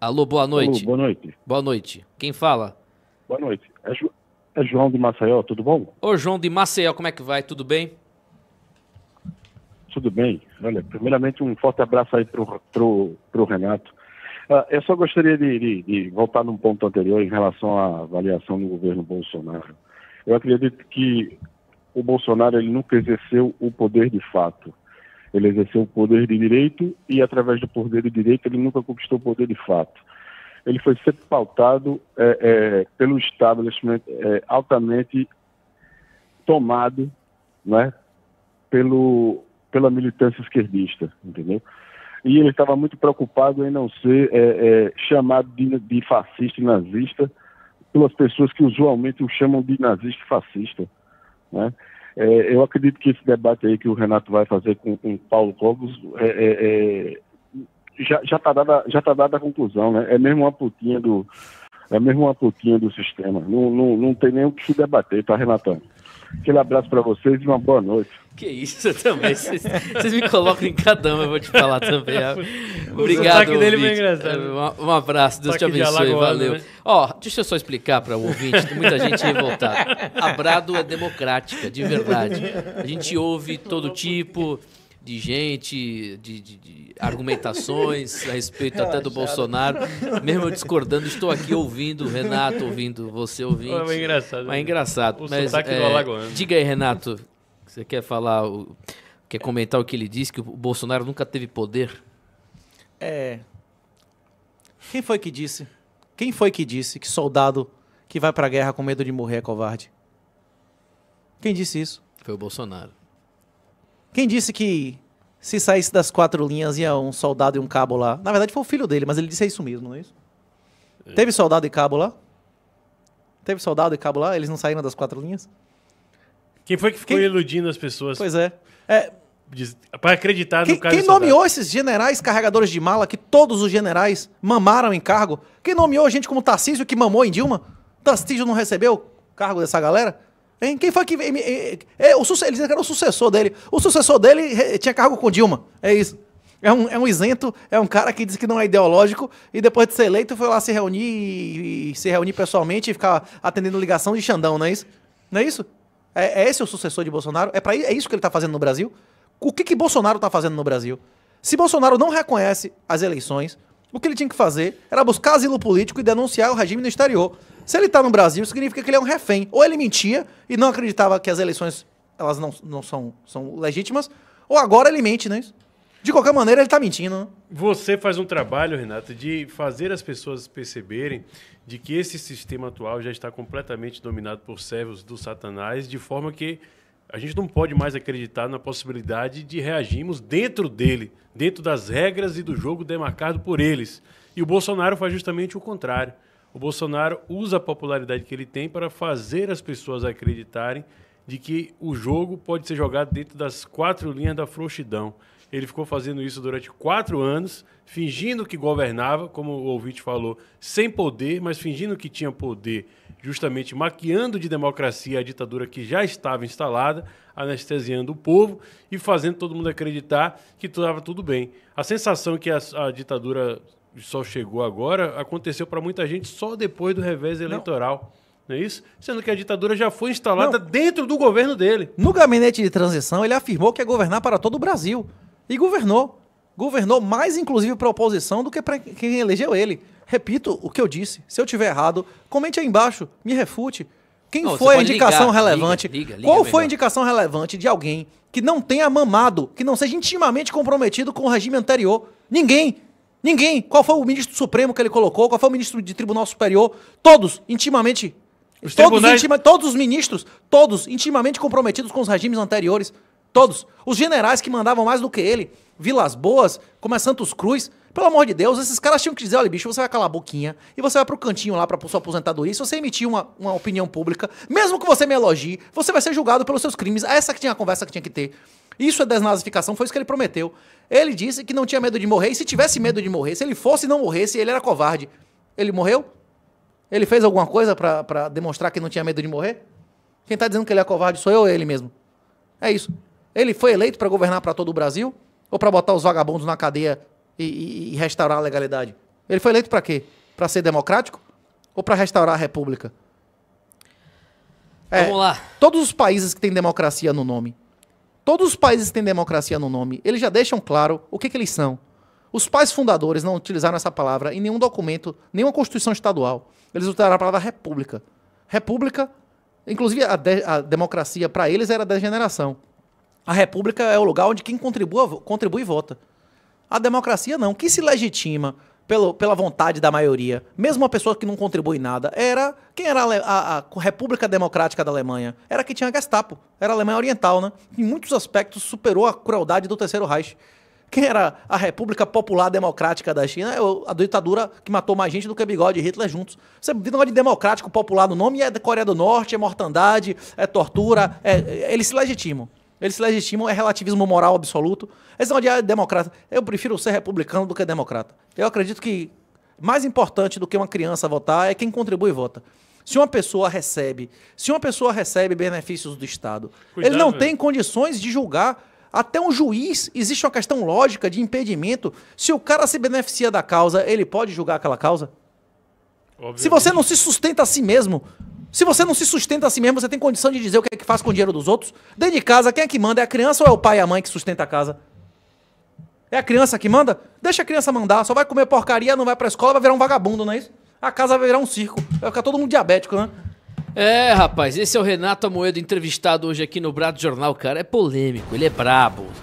Alô, boa noite. Alô, boa noite. Boa noite. Quem fala? Boa noite. É, jo é João de Maceió, tudo bom? Ô, João de Maceió, como é que vai? Tudo bem? Tudo bem. Olha, primeiramente um forte abraço aí pro, pro, pro Renato. Ah, eu só gostaria de, de, de, voltar num ponto anterior em relação à avaliação do governo Bolsonaro. Eu acredito que o Bolsonaro ele nunca exerceu o poder de fato. Ele exerceu o poder de direito e, através do poder de direito, ele nunca conquistou o poder de fato. Ele foi sempre pautado é, é, pelo establishment é, altamente tomado né, pelo, pela militância esquerdista, entendeu? E ele estava muito preocupado em não ser é, é, chamado de, de fascista e nazista pelas pessoas que usualmente o chamam de nazista e fascista, né? É, eu acredito que esse debate aí que o Renato vai fazer com o Paulo Cogos é, é, é já está dada, já tá dada a conclusão, né? É mesmo uma putinha do, é mesmo uma putinha do sistema. Não, não, não tem nem o que se debater, tá, Renatão? Aquele abraço para vocês e uma boa noite. Que isso eu também. Vocês me colocam em cada um, eu vou te falar também. Obrigado. O dele foi é engraçado. É, um, um abraço, Deus te abençoe, valeu. Né? Ó, deixa eu só explicar para o ouvinte, muita gente revoltada. A Brado é democrática, de verdade. A gente ouve todo tipo de gente, de, de, de argumentações a respeito Relaxado. até do Bolsonaro. Mesmo eu discordando, estou aqui ouvindo Renato, ouvindo você ouvindo. É engraçado. Mas é né? engraçado. O mas, é, né? diga aí, Renato, você quer falar, quer comentar o que ele disse, que o Bolsonaro nunca teve poder? É. Quem foi que disse? Quem foi que disse que soldado que vai pra guerra com medo de morrer é covarde? Quem disse isso? Foi o Bolsonaro. Quem disse que se saísse das quatro linhas ia um soldado e um cabo lá? Na verdade foi o filho dele, mas ele disse é isso mesmo, não é isso? É. Teve soldado e cabo lá? Teve soldado e cabo lá? Eles não saíram das quatro linhas? Quem foi que ficou quem... iludindo as pessoas? Pois é. é... Para acreditar quem, no cara Quem nomeou soldado? esses generais carregadores de mala que todos os generais mamaram em cargo? Quem nomeou gente como Tarcísio que mamou em Dilma? Tarcísio não recebeu cargo dessa galera? Hein? Quem foi que. É, o, que era o sucessor dele. O sucessor dele eh, tinha cargo com Dilma. É isso. É um, é um isento, é um cara que diz que não é ideológico e depois de ser eleito foi lá se reunir e, e se reunir pessoalmente e ficar atendendo ligação de Xandão, não é isso? Não é isso? É, é esse o sucessor de Bolsonaro? É, pra, é isso que ele está fazendo no Brasil? O que, que Bolsonaro está fazendo no Brasil? Se Bolsonaro não reconhece as eleições, o que ele tinha que fazer era buscar asilo político e denunciar o regime no exterior. Se ele está no Brasil, significa que ele é um refém. Ou ele mentia e não acreditava que as eleições elas não, não são, são legítimas, ou agora ele mente, né? De qualquer maneira, ele está mentindo. Né? Você faz um trabalho, Renato, de fazer as pessoas perceberem de que esse sistema atual já está completamente dominado por servos do Satanás, de forma que a gente não pode mais acreditar na possibilidade de reagirmos dentro dele, dentro das regras e do jogo demarcado por eles. E o Bolsonaro faz justamente o contrário. O Bolsonaro usa a popularidade que ele tem para fazer as pessoas acreditarem de que o jogo pode ser jogado dentro das quatro linhas da frouxidão. Ele ficou fazendo isso durante quatro anos, fingindo que governava, como o ouvinte falou, sem poder, mas fingindo que tinha poder justamente maquiando de democracia a ditadura que já estava instalada, anestesiando o povo e fazendo todo mundo acreditar que estava tudo bem. A sensação que a, a ditadura só chegou agora aconteceu para muita gente só depois do revés eleitoral. Não. é isso? Sendo que a ditadura já foi instalada não. dentro do governo dele. No gabinete de transição, ele afirmou que ia governar para todo o Brasil. E governou. Governou mais, inclusive, para a oposição do que para quem elegeu ele. Repito o que eu disse. Se eu tiver errado, comente aí embaixo, me refute. Quem não, foi a indicação ligar, relevante? Liga, liga, liga, qual foi a indicação relevante de alguém que não tenha mamado, que não seja intimamente comprometido com o regime anterior? Ninguém. Ninguém. Qual foi o ministro Supremo que ele colocou? Qual foi o ministro de Tribunal Superior? Todos intimamente. Os todos, tribunais... intima, todos os ministros, todos intimamente comprometidos com os regimes anteriores. Todos. Os generais que mandavam mais do que ele, Vilas Boas, como é Santos Cruz, pelo amor de Deus, esses caras tinham que dizer, olha, bicho, você vai calar a boquinha e você vai pro cantinho lá pra sua aposentadoria. se você emitir uma, uma opinião pública, mesmo que você me elogie, você vai ser julgado pelos seus crimes. É essa que tinha a conversa que tinha que ter. Isso é desnazificação, foi isso que ele prometeu. Ele disse que não tinha medo de morrer, e se tivesse medo de morrer, se ele fosse e não morresse, ele era covarde. Ele morreu? Ele fez alguma coisa para demonstrar que não tinha medo de morrer? Quem tá dizendo que ele é covarde sou eu ou ele mesmo? É isso. Ele foi eleito para governar para todo o Brasil ou para botar os vagabundos na cadeia e, e, e restaurar a legalidade? Ele foi eleito para quê? Para ser democrático ou para restaurar a república? É, Vamos lá. Todos os países que têm democracia no nome, todos os países que têm democracia no nome, eles já deixam claro o que, que eles são. Os pais fundadores não utilizaram essa palavra em nenhum documento, nenhuma constituição estadual. Eles utilizaram a palavra república. República, inclusive a, de, a democracia para eles era degeneração. A república é o lugar onde quem contribua, contribui vota. A democracia não. Quem se legitima pelo, pela vontade da maioria, mesmo uma pessoa que não contribui nada, era. Quem era a, a, a República Democrática da Alemanha? Era que tinha a Gestapo. Era a Alemanha Oriental, né? Em muitos aspectos superou a crueldade do Terceiro Reich. Quem era a República Popular Democrática da China? É a ditadura que matou mais gente do que Bigode e Hitler juntos. Você tem negócio de democrático popular no nome, é da Coreia do Norte, é mortandade, é tortura, é, é eles se legitimam. Eles se legitimam, é relativismo moral absoluto. Eles são de ah, é democrata. Eu prefiro ser republicano do que democrata. Eu acredito que mais importante do que uma criança votar é quem contribui e vota. Se uma pessoa recebe, se uma pessoa recebe benefícios do Estado, Cuidado, ele não tem condições de julgar. Até um juiz, existe uma questão lógica de impedimento. Se o cara se beneficia da causa, ele pode julgar aquela causa? Obviamente. Se você não se sustenta a si mesmo, se você não se sustenta a si mesmo, você tem condição de dizer o que é que faz com o dinheiro dos outros? Dentro de casa, quem é que manda? É a criança ou é o pai e a mãe que sustenta a casa? É a criança que manda? Deixa a criança mandar, só vai comer porcaria, não vai pra escola, vai virar um vagabundo, não é isso? A casa vai virar um circo, vai ficar todo mundo diabético, né? É, rapaz, esse é o Renato Amoedo entrevistado hoje aqui no Brado Jornal, cara. É polêmico, ele é brabo.